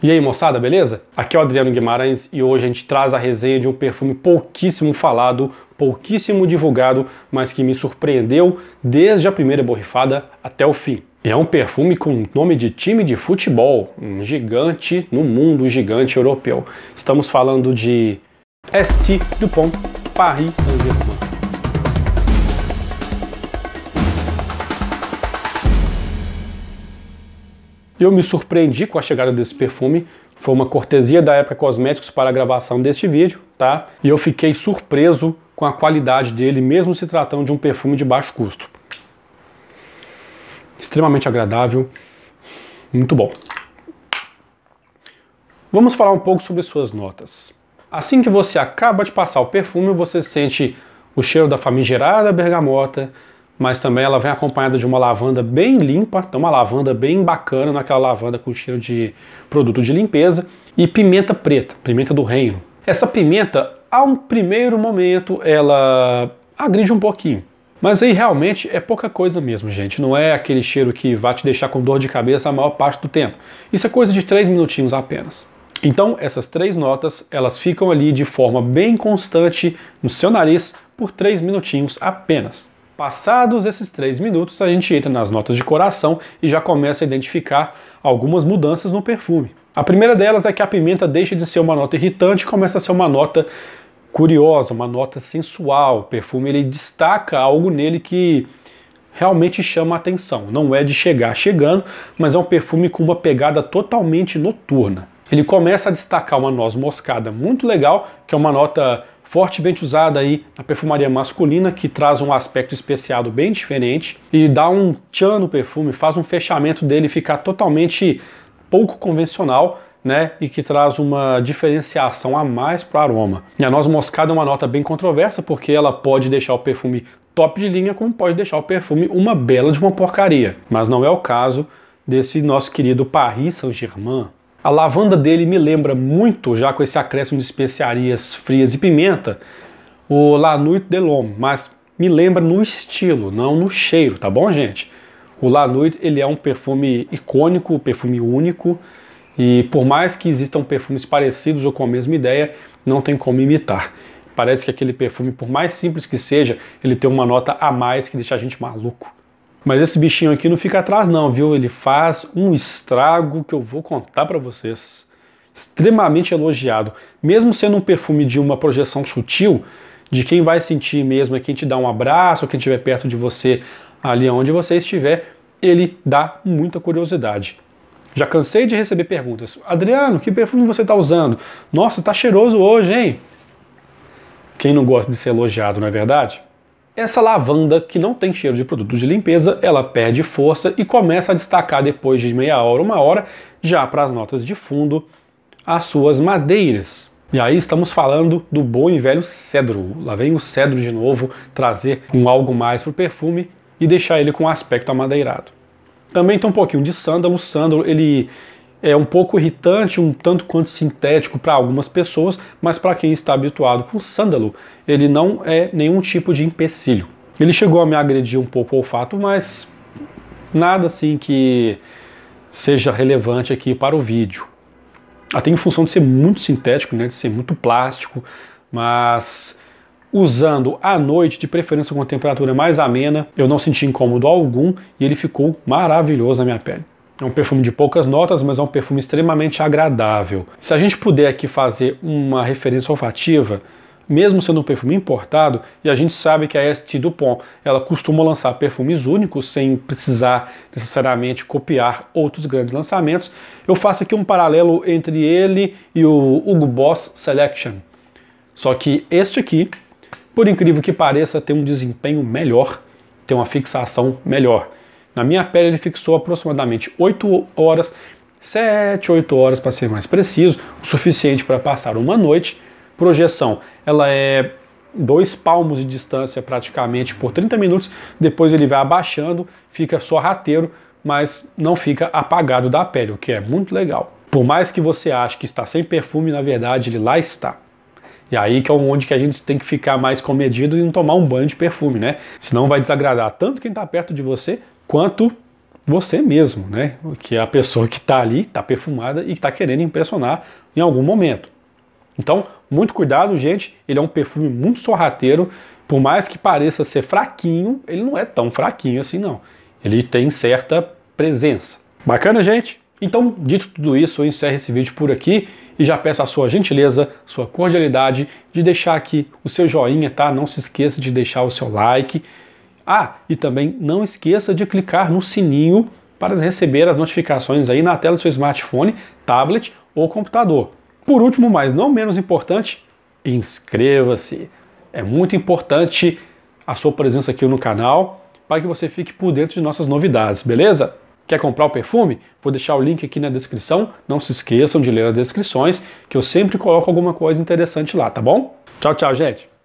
E aí moçada, beleza? Aqui é o Adriano Guimarães e hoje a gente traz a resenha de um perfume pouquíssimo falado, pouquíssimo divulgado, mas que me surpreendeu desde a primeira borrifada até o fim. É um perfume com nome de time de futebol, um gigante no mundo, um gigante europeu. Estamos falando de St. Dupont Paris Saint-Germain. eu me surpreendi com a chegada desse perfume. Foi uma cortesia da Época Cosméticos para a gravação deste vídeo, tá? E eu fiquei surpreso com a qualidade dele, mesmo se tratando de um perfume de baixo custo. Extremamente agradável, muito bom. Vamos falar um pouco sobre suas notas. Assim que você acaba de passar o perfume, você sente o cheiro da famigerada bergamota, mas também ela vem acompanhada de uma lavanda bem limpa, então uma lavanda bem bacana, naquela é lavanda com cheiro de produto de limpeza, e pimenta preta, pimenta do reino. Essa pimenta, a um primeiro momento, ela agride um pouquinho. Mas aí realmente é pouca coisa mesmo, gente. Não é aquele cheiro que vai te deixar com dor de cabeça a maior parte do tempo. Isso é coisa de 3 minutinhos apenas. Então, essas três notas, elas ficam ali de forma bem constante no seu nariz por 3 minutinhos apenas. Passados esses três minutos, a gente entra nas notas de coração e já começa a identificar algumas mudanças no perfume. A primeira delas é que a pimenta deixa de ser uma nota irritante e começa a ser uma nota curiosa, uma nota sensual. O perfume ele destaca algo nele que realmente chama a atenção. Não é de chegar chegando, mas é um perfume com uma pegada totalmente noturna. Ele começa a destacar uma noz moscada muito legal, que é uma nota fortemente usada aí na perfumaria masculina, que traz um aspecto especiado bem diferente e dá um tchan no perfume, faz um fechamento dele ficar totalmente pouco convencional, né, e que traz uma diferenciação a mais para o aroma. E a noz moscada é uma nota bem controversa, porque ela pode deixar o perfume top de linha, como pode deixar o perfume uma bela de uma porcaria. Mas não é o caso desse nosso querido Paris Saint-Germain, a lavanda dele me lembra muito, já com esse acréscimo de especiarias frias e pimenta, o La Nuit de L'Homme, mas me lembra no estilo, não no cheiro, tá bom, gente? O La Nuit, ele é um perfume icônico, perfume único, e por mais que existam perfumes parecidos ou com a mesma ideia, não tem como imitar. Parece que aquele perfume, por mais simples que seja, ele tem uma nota a mais que deixa a gente maluco. Mas esse bichinho aqui não fica atrás não, viu? Ele faz um estrago que eu vou contar para vocês. Extremamente elogiado. Mesmo sendo um perfume de uma projeção sutil, de quem vai sentir mesmo é quem te dá um abraço, quem estiver perto de você, ali onde você estiver, ele dá muita curiosidade. Já cansei de receber perguntas. Adriano, que perfume você está usando? Nossa, está cheiroso hoje, hein? Quem não gosta de ser elogiado, não é verdade? Essa lavanda, que não tem cheiro de produto de limpeza, ela perde força e começa a destacar depois de meia hora, uma hora, já para as notas de fundo, as suas madeiras. E aí estamos falando do bom e velho cedro. Lá vem o cedro de novo trazer um algo mais para o perfume e deixar ele com aspecto amadeirado. Também tem um pouquinho de sândalo. O sândalo ele é um pouco irritante, um tanto quanto sintético para algumas pessoas, mas para quem está habituado com sândalo, ele não é nenhum tipo de empecilho. Ele chegou a me agredir um pouco o olfato, mas nada assim que seja relevante aqui para o vídeo. Até ah, em função de ser muito sintético, né, de ser muito plástico, mas usando à noite, de preferência com uma temperatura mais amena, eu não senti incômodo algum e ele ficou maravilhoso na minha pele. É um perfume de poucas notas, mas é um perfume extremamente agradável. Se a gente puder aqui fazer uma referência olfativa, mesmo sendo um perfume importado, e a gente sabe que a Estée Dupont ela costuma lançar perfumes únicos sem precisar necessariamente copiar outros grandes lançamentos, eu faço aqui um paralelo entre ele e o Hugo Boss Selection. Só que este aqui, por incrível que pareça, tem um desempenho melhor, tem uma fixação melhor. Na minha pele ele fixou aproximadamente 8 horas, 7, 8 horas para ser mais preciso, o suficiente para passar uma noite. Projeção, ela é dois palmos de distância praticamente por 30 minutos, depois ele vai abaixando, fica sorrateiro, mas não fica apagado da pele, o que é muito legal. Por mais que você ache que está sem perfume, na verdade ele lá está. E aí que é onde que a gente tem que ficar mais comedido e não tomar um banho de perfume, né? Senão vai desagradar tanto quem está perto de você quanto você mesmo, né? Que é a pessoa que está ali, está perfumada e está querendo impressionar em algum momento. Então, muito cuidado, gente. Ele é um perfume muito sorrateiro. Por mais que pareça ser fraquinho, ele não é tão fraquinho assim, não. Ele tem certa presença. Bacana, gente? Então, dito tudo isso, eu encerro esse vídeo por aqui e já peço a sua gentileza, sua cordialidade de deixar aqui o seu joinha, tá? Não se esqueça de deixar o seu like. Ah, e também não esqueça de clicar no sininho para receber as notificações aí na tela do seu smartphone, tablet ou computador. Por último, mas não menos importante, inscreva-se. É muito importante a sua presença aqui no canal para que você fique por dentro de nossas novidades, beleza? Quer comprar o perfume? Vou deixar o link aqui na descrição. Não se esqueçam de ler as descrições, que eu sempre coloco alguma coisa interessante lá, tá bom? Tchau, tchau, gente!